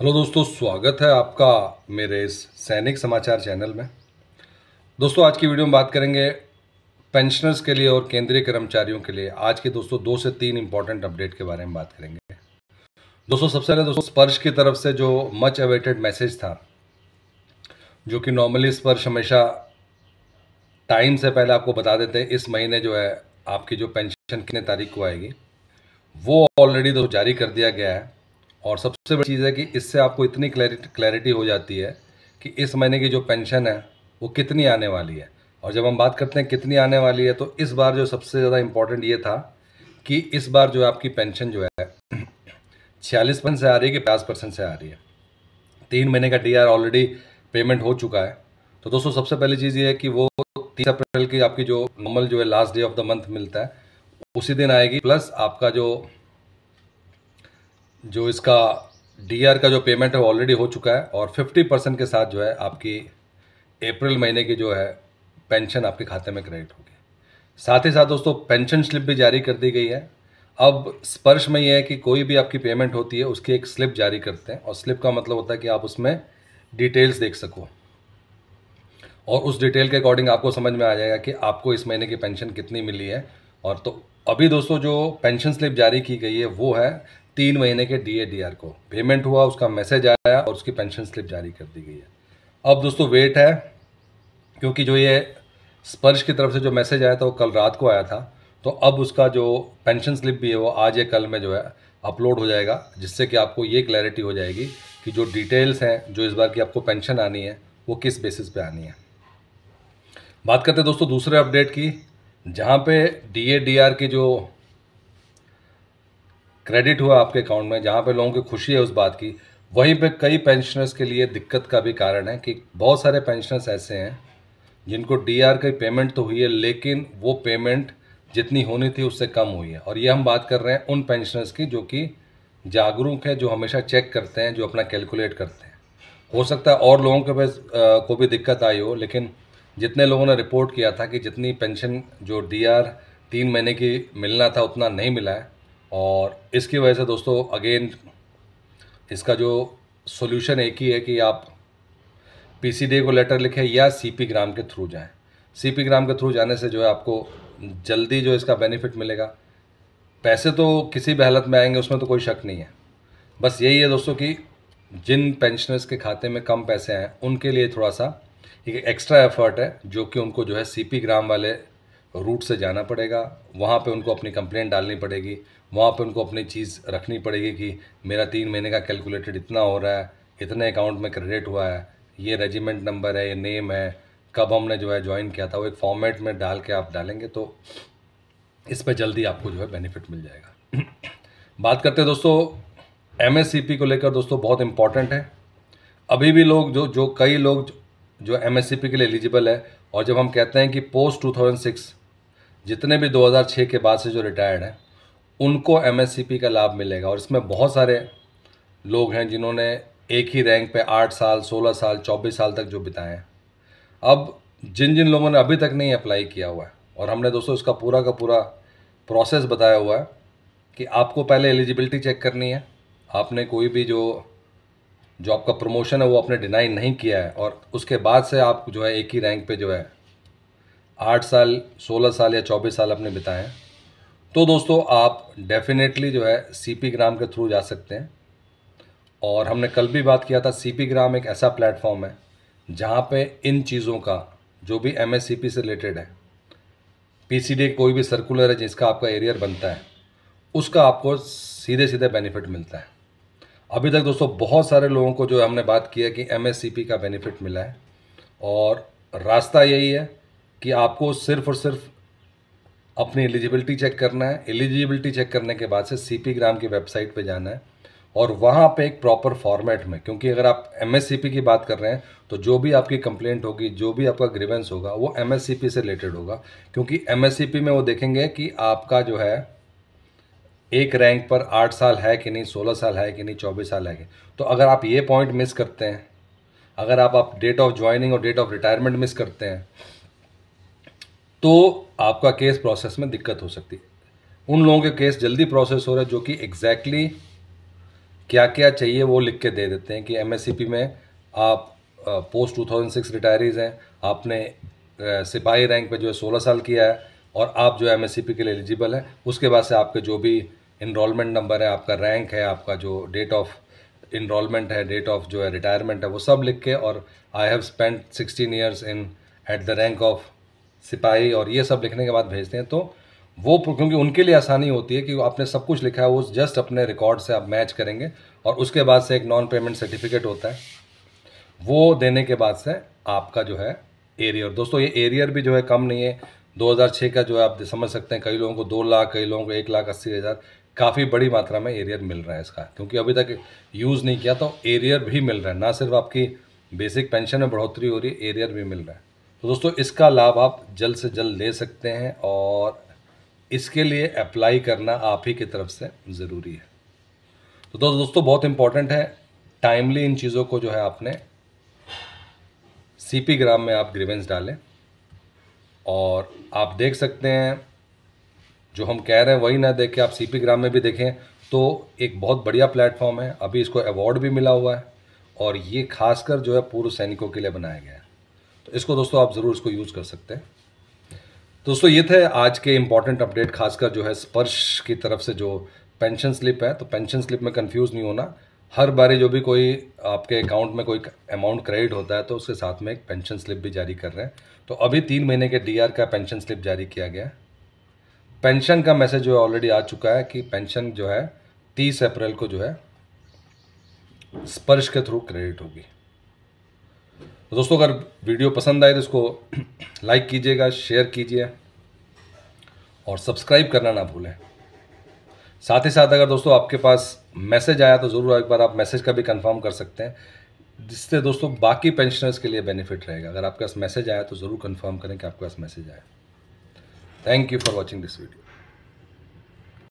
hello दोस्तों स्वागत है आपका मेरे इस सैनिक समाचार चैनल में दोस्तों आज की वीडियो में बात करेंगे पेंशनर्स के लिए और केंद्रीय कर्मचारियों के लिए आज के दोस्तों दो से तीन इंपॉर्टेंट अपडेट के बारे में बात करेंगे दोस्तों सबसे पहले दोस्तों स्पर्श की तरफ से जो मच अवेटेड मैसेज था जो कि नॉर्मली स्पर्श हमेशा टाइम से पहले आपको बता देते हैं इस महीने जो है आपकी जो पेंशन कितने तारीख को आएगी वो ऑलरेडी दो जारी कर दिया गया है और सबसे बड़ी चीज़ है कि इससे आपको इतनी क्लैरिटी क्लैरिटी हो जाती है कि इस महीने की जो पेंशन है वो कितनी आने वाली है और जब हम बात करते हैं कितनी आने वाली है तो इस बार जो सबसे ज़्यादा इम्पोर्टेंट ये था कि इस बार जो आपकी पेंशन जो है छियालीस परसेंट से आ रही है कि पचास परसेंट से आ रही है तीन महीने का डी ऑलरेडी पेमेंट हो चुका है तो दोस्तों सबसे पहली चीज़ ये है कि वो तीस अप्रैल की आपकी जो नॉर्मल जो है last day of the month मिलता है उसी दिन आएगी प्लस आपका जो जो इसका डी का जो पेमेंट है ऑलरेडी हो चुका है और फिफ्टी परसेंट के साथ जो है आपकी अप्रैल महीने की जो है पेंशन आपके खाते में क्रेडिट होगी साथ ही साथ दोस्तों पेंशन स्लिप भी जारी कर दी गई है अब स्पर्श में यह है कि कोई भी आपकी पेमेंट होती है उसकी एक स्लिप जारी करते हैं और स्लिप का मतलब होता है कि आप उसमें डिटेल्स देख सको और उस डिटेल के अकॉर्डिंग आपको समझ में आ जाएगा कि आपको इस महीने की पेंशन कितनी मिली है और तो अभी दोस्तों जो पेंशन स्लिप जारी की गई है वो है तीन महीने के आर को पेमेंट हुआ उसका मैसेज आया और उसकी पेंशन स्लिप जारी कर दी गई है अब दोस्तों वेट है क्योंकि जो ये स्पर्श की तरफ से जो मैसेज आया था वो कल रात को आया था तो अब उसका जो पेंशन स्लिप भी है वो आज या कल में जो है अपलोड हो जाएगा जिससे कि आपको ये क्लैरिटी हो जाएगी कि जो डिटेल्स हैं जो इस बार की आपको पेंशन आनी है वो किस बेसिस पे आनी है बात करते हैं दोस्तों दूसरे अपडेट की जहाँ पे आर की जो क्रेडिट हुआ आपके अकाउंट में जहाँ पे लोगों की खुशी है उस बात की वहीं पे कई पेंशनर्स के लिए दिक्कत का भी कारण है कि बहुत सारे पेंशनर्स ऐसे हैं जिनको डी आर की पेमेंट तो हुई है लेकिन वो पेमेंट जितनी होनी थी उससे कम हुई है और ये हम बात कर रहे हैं उन पेंशनर्स की जो कि जागरूक है जो हमेशा चेक करते हैं जो अपना कैलकुलेट करते हैं हो सकता है और लोगों के पास को भी दिक्कत आई हो लेकिन जितने लोगों ने रिपोर्ट किया था कि जितनी पेंशन जो डी आर तीन महीने की मिलना था उतना नहीं मिला है और इसकी वजह से दोस्तों अगेन इसका जो सोल्यूशन एक ही है कि आप पी सी डी को लेटर लिखें या सी पी ग्राम के थ्रू जाएं सी पी ग्राम के थ्रू जाने से जो है आपको जल्दी जो इसका बेनिफिट मिलेगा पैसे तो किसी भी हालत में आएंगे उसमें तो कोई शक नहीं है बस यही है दोस्तों कि जिन पेंशनर्स के खाते में कम पैसे हैं उनके लिए थोड़ा सा एक एक्स्ट्रा एफर्ट है जो कि उनको जो है सी पी ग्राम वाले रूट से जाना पड़ेगा वहाँ पे उनको अपनी कंप्लेंट डालनी पड़ेगी वहाँ पे उनको अपनी चीज़ रखनी पड़ेगी कि मेरा तीन महीने का कैलकुलेटेड इतना हो रहा है इतने अकाउंट में क्रेडिट हुआ है ये रेजिमेंट नंबर है ये नेम है कब हमने जो है ज्वाइन किया था वो एक फॉर्मेट में डाल के आप डालेंगे तो इस पर जल्दी आपको जो है बेनिफिट मिल जाएगा बात करते हैं दोस्तों एम को लेकर दोस्तों बहुत इंपॉर्टेंट है अभी भी लोग जो जो कई लोग जो एम के लिए एलिजिबल है और जब हम कहते हैं कि पोस्ट 2006 जितने भी 2006 के बाद से जो रिटायर्ड हैं उनको एम का लाभ मिलेगा और इसमें बहुत सारे लोग हैं जिन्होंने एक ही रैंक पे आठ साल सोलह साल चौबीस साल तक जो बिताए हैं अब जिन जिन लोगों ने अभी तक नहीं अप्लाई किया हुआ है और हमने दोस्तों इसका पूरा का पूरा प्रोसेस बताया हुआ है कि आपको पहले एलिजिबिलिटी चेक करनी है आपने कोई भी जो जो आपका प्रमोशन है वो आपने डिनाई नहीं किया है और उसके बाद से आप जो है एक ही रैंक पे जो है आठ साल सोलह साल या चौबीस साल आपने बिताए हैं तो दोस्तों आप डेफिनेटली जो है सीपी ग्राम के थ्रू जा सकते हैं और हमने कल भी बात किया था सीपी ग्राम एक ऐसा प्लेटफॉर्म है जहाँ पे इन चीज़ों का जो भी एम से रिलेटेड है पीसीडी कोई भी सर्कुलर है जिसका आपका एरियर बनता है उसका आपको सीधे सीधे बेनिफिट मिलता है अभी तक दोस्तों बहुत सारे लोगों को जो हमने बात की है कि एम का बेनिफिट मिला है और रास्ता यही है कि आपको सिर्फ और सिर्फ अपनी एलिजिबिलिटी चेक करना है एलिजिबिलिटी चेक करने के बाद से सी पी ग्राम की वेबसाइट पे जाना है और वहाँ पे एक प्रॉपर फॉर्मेट में क्योंकि अगर आप एम की बात कर रहे हैं तो जो भी आपकी कंप्लेंट होगी जो भी आपका ग्रीवेंस होगा वो एम से रिलेटेड होगा क्योंकि एम में वो देखेंगे कि आपका जो है एक रैंक पर आठ साल है कि नहीं सोलह साल है कि नहीं चौबीस साल है कि तो अगर आप ये पॉइंट मिस करते हैं अगर आप आप डेट ऑफ ज्वाइनिंग और डेट ऑफ रिटायरमेंट मिस करते हैं तो आपका केस प्रोसेस में दिक्कत हो सकती है उन लोगों के केस जल्दी प्रोसेस हो रहे हैं जो कि एग्जैक्टली क्या क्या चाहिए वो लिख के दे देते हैं कि एम में आप post two thousand six retirees हैं आपने सिपाही रैंक पे जो है सोलह साल किया है और आप जो एम के लिए एलिजिबल हैं उसके बाद से आपके जो भी इनरोलमेंट नंबर है आपका रैंक है आपका जो डेट ऑफ इनरोलमेंट है डेट ऑफ जो है रिटायरमेंट है वो सब लिख के और I have spent sixteen years in at the rank of सिपाही और ये सब लिखने के बाद भेजते हैं तो वो क्योंकि उनके लिए आसानी होती है कि आपने सब कुछ लिखा है वो जस्ट अपने रिकॉर्ड से आप मैच करेंगे और उसके बाद से एक नॉन पेमेंट सर्टिफिकेट होता है वो देने के बाद से आपका जो है एरियर दोस्तों ये एरियर भी जो है कम नहीं है 2006 का जो है आप समझ सकते हैं कई लोगों को दो लाख कई लोगों को एक लाख अस्सी हज़ार काफ़ी बड़ी मात्रा में एरियर मिल रहा है इसका क्योंकि अभी तक यूज़ नहीं किया तो एरियर भी मिल रहा है ना सिर्फ आपकी बेसिक पेंशन में बढ़ोतरी हो रही है एरियर भी मिल रहा है तो दोस्तों इसका लाभ आप जल्द से जल्द ले सकते हैं और इसके लिए अप्लाई करना आप ही की तरफ से ज़रूरी है तो दोस्तों दोस्तों बहुत इम्पॉर्टेंट है टाइमली इन चीज़ों को जो है आपने सी ग्राम में आप ग्रीवेंस डालें और आप देख सकते हैं जो हम कह रहे हैं वही ना देख के आप सी ग्राम में भी देखें तो एक बहुत बढ़िया प्लेटफॉर्म है अभी इसको अवार्ड भी मिला हुआ है और ये खासकर जो है पूर्व सैनिकों के लिए बनाया गया है तो इसको दोस्तों आप ज़रूर इसको यूज़ कर सकते हैं दोस्तों ये थे आज के इम्पॉर्टेंट अपडेट खासकर जो है स्पर्श की तरफ से जो पेंशन स्लिप है तो पेंशन स्लिप में कंफ्यूज नहीं होना हर बारे जो भी कोई आपके अकाउंट में कोई अमाउंट क्रेडिट होता है तो उसके साथ में एक पेंशन स्लिप भी जारी कर रहे हैं तो अभी तीन महीने के डीआर का पेंशन स्लिप जारी किया गया पेंशन का मैसेज जो है ऑलरेडी आ चुका है कि पेंशन जो है तीस अप्रैल को जो है स्पर्श के थ्रू क्रेडिट होगी तो दोस्तों अगर वीडियो पसंद आए तो इसको लाइक कीजिएगा शेयर कीजिए और सब्सक्राइब करना ना भूलें साथ ही साथ अगर दोस्तों आपके पास मैसेज आया तो ज़रूर एक बार आप मैसेज का भी कंफर्म कर सकते हैं जिससे दोस्तों बाकी पेंशनर्स के लिए बेनिफिट रहेगा अगर आपके पास मैसेज आया तो ज़रूर कंफर्म करें कि आपके पास मैसेज आया thank you for watching this video